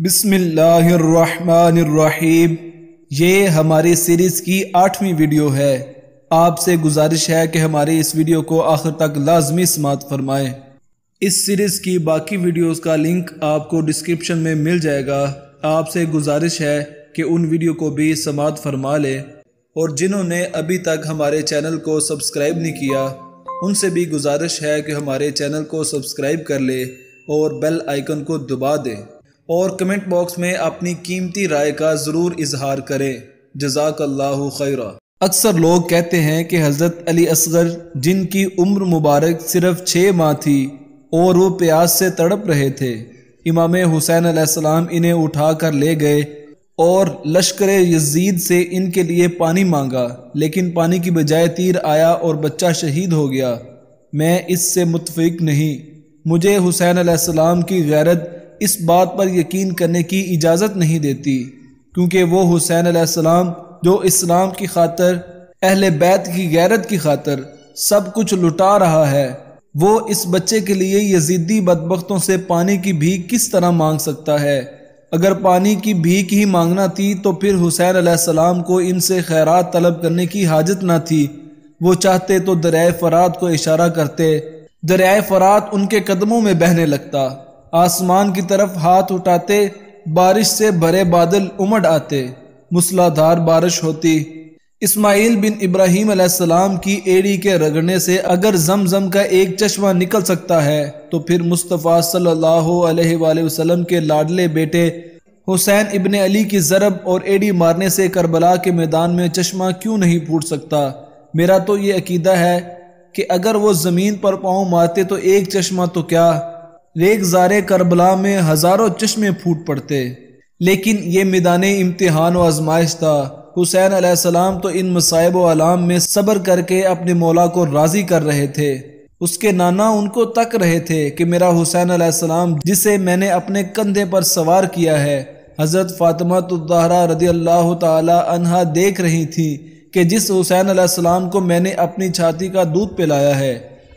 बिस्मिल्लाहिर्रहमानिर्रहीम ये हमारी सीरीज़ की आठवीं वीडियो है आपसे गुजारिश है कि हमारे इस वीडियो को आखिर तक लाजमी समात फरमाएं इस सीरीज़ की बाकी वीडियोस का लिंक आपको डिस्क्रिप्शन में मिल जाएगा आपसे गुजारिश है कि उन वीडियो को भी समात फरमा लें और जिन्होंने अभी तक हमारे चैनल को सब्सक्राइब नहीं किया उनसे भी गुजारिश है कि हमारे चैनल को सब्सक्राइब कर ले और बेल आइकन को दबा दें और कमेंट बॉक्स में अपनी कीमती राय का ज़रूर इजहार करें जजाकल्ला खैरा अक्सर लोग कहते हैं कि हज़रत अली असगर जिनकी उम्र मुबारक सिर्फ छः माह थी और वो प्यास से तड़प रहे थे इमाम हुसैन आसमाम इन्हें उठा कर ले गए और लश्कर यजीद से इनके लिए पानी मांगा लेकिन पानी की बजाय तीर आया और बच्चा शहीद हो गया मैं इससे मुतफिक नहीं मुझे हुसैन आसमाम की गैरत इस बात पर यकीन करने की इजाज़त नहीं देती क्योंकि वो हुसैन आसमाम जो इस्लाम की खातर अहल बैत की गैरत की खातर सब कुछ लुटा रहा है वो इस बच्चे के लिए यजीदी बदबख्तों से पानी की भीख किस तरह मांग सकता है अगर पानी की भीख ही मांगना थी तो फिर हुसैन आसमाम को इनसे खैरात तलब करने की हाजत ना थी वो चाहते तो दरियाए फरात को इशारा करते दरियाए फरात उनके कदमों में बहने लगता आसमान की तरफ हाथ उठाते बारिश से भरे बादल उमड़ आते मूसलाधार बारिश होती इस्माइल बिन इब्राहिम अलैहिस्सलाम की एड़ी के रगड़ने से अगर जमजम का एक चश्मा निकल सकता है तो फिर मुस्तफ़ा सल्लल्लाहु अलैहि वसल्लम के लाडले बेटे हुसैन इबन अली की ज़रब और एड़ी मारने से करबला के मैदान में चश्मा क्यों नहीं फूट सकता मेरा तो ये अकीदा है कि अगर वो ज़मीन पर पाँव मारते तो एक चश्मा तो क्या रेख जारे करबला में हज़ारों चश्मे फूट पड़ते लेकिन ये मैदान इम्तिहान व आजमाइश था हुसैन सलाम तो इन मसायब आलाम में सब्र करके अपने मौला को राज़ी कर रहे थे उसके नाना उनको तक रहे थे कि मेरा हुसैन सलाम जिसे मैंने अपने कंधे पर सवार किया है हज़रत फ़ातिमा तुद्दारा रदी अल्लाह तहा देख रही थी कि जिस हुसैन सलाम को मैंने अपनी छाती का दूध पिलाया है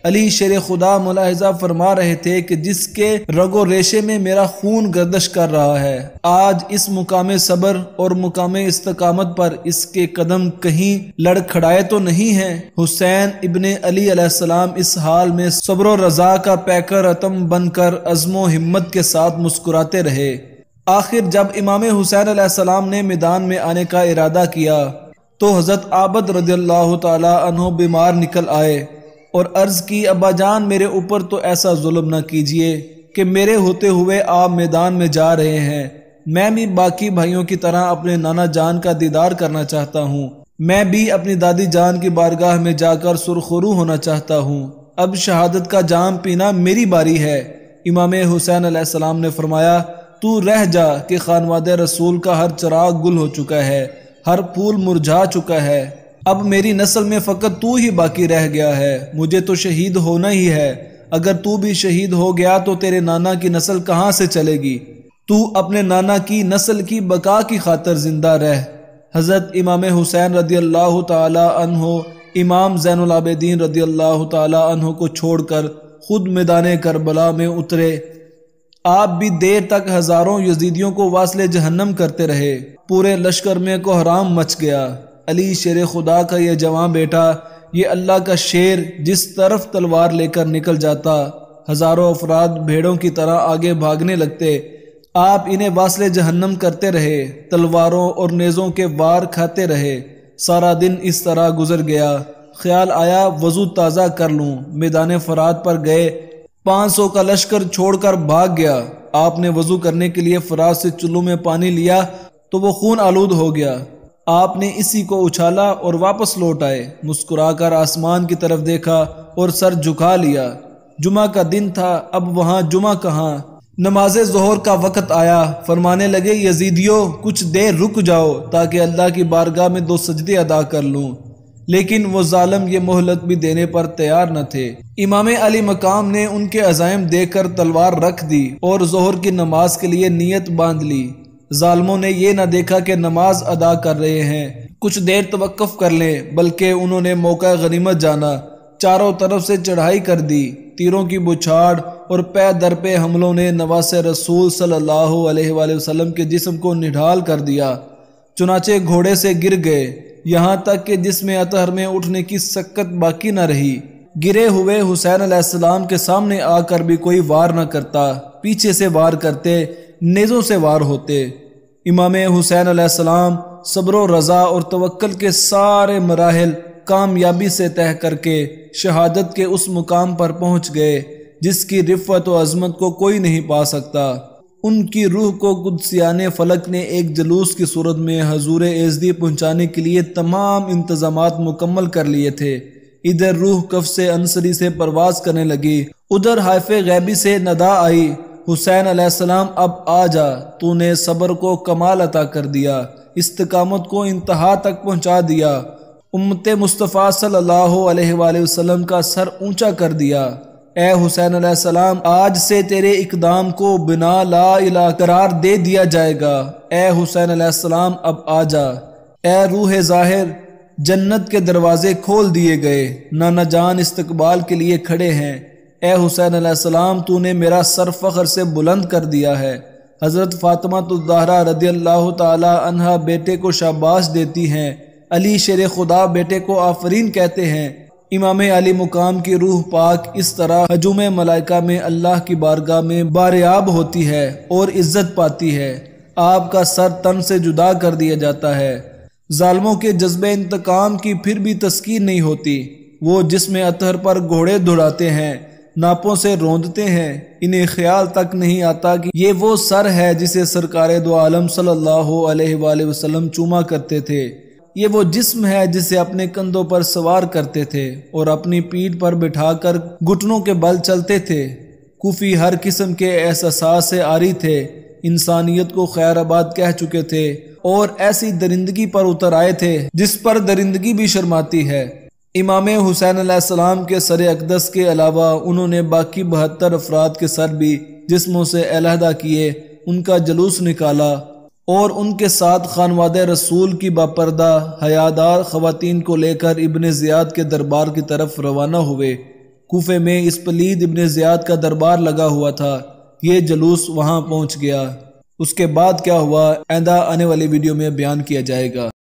अली शेर खुदा मुलाहजा फरमा रहे थे कि जिसके रगो रेशे में मेरा खून गर्दश कर रहा है आज इस मुकाम सबर और मुकाम इस्तकामत पर इसके कदम कहीं लड़खड़ाए तो नहीं है हुसैन इबन अलीसम इस हाल में सब्र रजा का पैकर रतम बनकर अजमो हिम्मत के साथ मुस्कुराते रहे आखिर जब इमाम हुसैन सलाम ने मैदान में आने का इरादा किया तो हज़रत आबद रजील्ला तहों बीमार निकल आए और अर्ज़ की अब्बा जान मेरे ऊपर तो ऐसा जुल्म न कीजिए कि मेरे होते हुए आप मैदान में जा रहे हैं मैं भी बाकी भाइयों की तरह अपने नाना जान का दीदार करना चाहता हूँ मैं भी अपनी दादी जान की बारगाह में जाकर सुरखरू होना चाहता हूँ अब शहादत का जाम पीना मेरी बारी है इमाम हुसैन सलाम ने फरमाया तू रह जा कि खानवाद रसूल का हर चराग गुल हो चुका है हर फूल मुरझा चुका है अब मेरी नस्ल में फ़कत तू ही बाकी रह गया है मुझे तो शहीद होना ही है अगर तू भी शहीद हो गया तो तेरे नाना की नस्ल कहाँ से चलेगी तू अपने नाना की नस्ल की बका की खातर जिंदा रह हज़रत इमाम हुसैन रदी अल्लाह तहो इमाम जैनलाबद्दीन रदी अल्लाह तहो को छोड़कर खुद मैदान करबला में उतरे आप भी देर तक हज़ारों यजीदियों को वासले जहन्नम करते रहे पूरे लश्कर में कोहराम मच गया अली शेर खुदा का यह जवान बेटा ये अल्लाह का शेर जिस तरफ तलवार लेकर निकल जाता हज़ारों अफराद भेड़ों की तरह आगे भागने लगते आप इन्हें वासले जहन्नम करते रहे तलवारों और नेज़ों के वार खाते रहे सारा दिन इस तरह गुजर गया ख्याल आया वजू ताज़ा कर लूँ मैदान फरात पर गए पाँच सौ का लश्कर छोड़कर भाग गया आपने वजू करने के लिए फरात से चुल्लू में पानी लिया तो वो खून आलूद हो गया आपने इसी को उछाला और वापस लौट आए मुस्कुराकर आसमान की तरफ देखा और सर झुका लिया जुमा का दिन था अब वहाँ जुमा कहाँ नमाज जहर का वक़्त आया फरमाने लगे यजीदियों कुछ देर रुक जाओ ताकि अल्लाह की बारगाह में दो सजदे अदा कर लूँ लेकिन वो जालम ये मोहलत भी देने पर तैयार न थे इमाम अली मकाम ने उनके अजायम देकर तलवार रख दी और जोहर की नमाज के लिए नीयत बांध ली जालमों ने यह ना देखा कि नमाज अदा कर रहे हैं कुछ देर तवक्फ कर लें बल्कि उन्होंने मौका गनीमत जाना चारों तरफ से चढ़ाई कर दी तीरों की बुछाड़ और पै दर पे हमलों ने नवास रसूल सल्लाम के जिसम को निढाल कर दिया चुनाचे घोड़े से गिर गए यहाँ तक कि जिसमें अतहर में उठने की सक्कत बाकी न रही गिरे हुए हुसैन के सामने आकर भी कोई वार न करता पीछे से वार करते नेज़ों से वार होते इमाम हुसैन सलाम सब्र रज़ा और तवक्ल के सारे मराहल कामयाबी से तय करके शहादत के उस मुकाम पर पहुँच गए जिसकी रिफ़त अजमत को कोई नहीं पा सकता उनकी रूह को कुदसियान फलक ने एक जलूस की सूरत में हजूर एजदी पहुंचाने के लिए तमाम इंतजाम मुकम्मल कर लिए थे इधर रूह कफ से अंसरी से परवाज करने लगी उधर हाइफ गैबी से नदा आई हुसैन आसमाम अब आ जा तूने सब्र को कमाल अता कर दिया इस्तकामत को इंतहा तक पहुँचा दिया उम्मत मुस्तफ़ा सल्लल्लाहु अलैहि वसल्लम का सर ऊंचा कर दिया ए हुसैन सलाम आज से तेरे इकदाम को बिना ला इला करार दे दिया जाएगा ए हुसैन सलाम अब आ जा ए रूह ज़ाहिर जन्नत के दरवाजे खोल दिए गए नाना जान इस्तकबाल के लिए खड़े हैं ए हुसैन आसमाम तूने मेरा सर फ़ख्र से बुलंद कर दिया है हज़रत फ़ातिमा तुजहरा तो रदी अल्लाह तहा बेटे को शाबाश देती हैं अली शेर खुदा बेटे को आफरीन कहते हैं इमाम अली मुकाम की रूह पाक इस तरह हजूम मलाइका में अल्लाह की बारगाह में बारयाब होती है और इज्जत पाती है आपका सर तन से जुदा कर दिया जाता है जालमों के जज्बे इंतकाम की फिर भी तस्कीन नहीं होती वो जिसमें अतहर पर घोड़े दौड़ाते हैं नापों से रोंदते हैं इन्हें ख्याल तक नहीं आता कि ये वो सर है जिसे सरकार दो आलम सल्लल्लाहु अलैहि वसल्लम चूमा करते थे ये वो जिस्म है जिसे अपने कंधों पर सवार करते थे और अपनी पीठ पर बिठाकर घुटनों के बल चलते थे कुफी हर किस्म के एहसास से आरी थे इंसानियत को खैर आबाद कह चुके थे और ऐसी दरिंदगी पर उतर आए थे जिस पर दरिंदगी भी शर्माती है इमाम हुसैन सलाम के सर अकदस के अलावा उन्होंने बाकी बहत्तर अफराद के सर भी जिसमों से अलहदा किए उनका जलूस निकाला और उनके साथ खानवाद रसूल की बापरदा हयादार खातन को लेकर इबन ज़ियाद के दरबार की तरफ रवाना हुए कोफे में इस पलीद इबन ज़ियाद का दरबार लगा हुआ था ये जलूस वहाँ पहुँच गया उसके बाद क्या हुआ आंदा आने वाली वीडियो में बयान किया जाएगा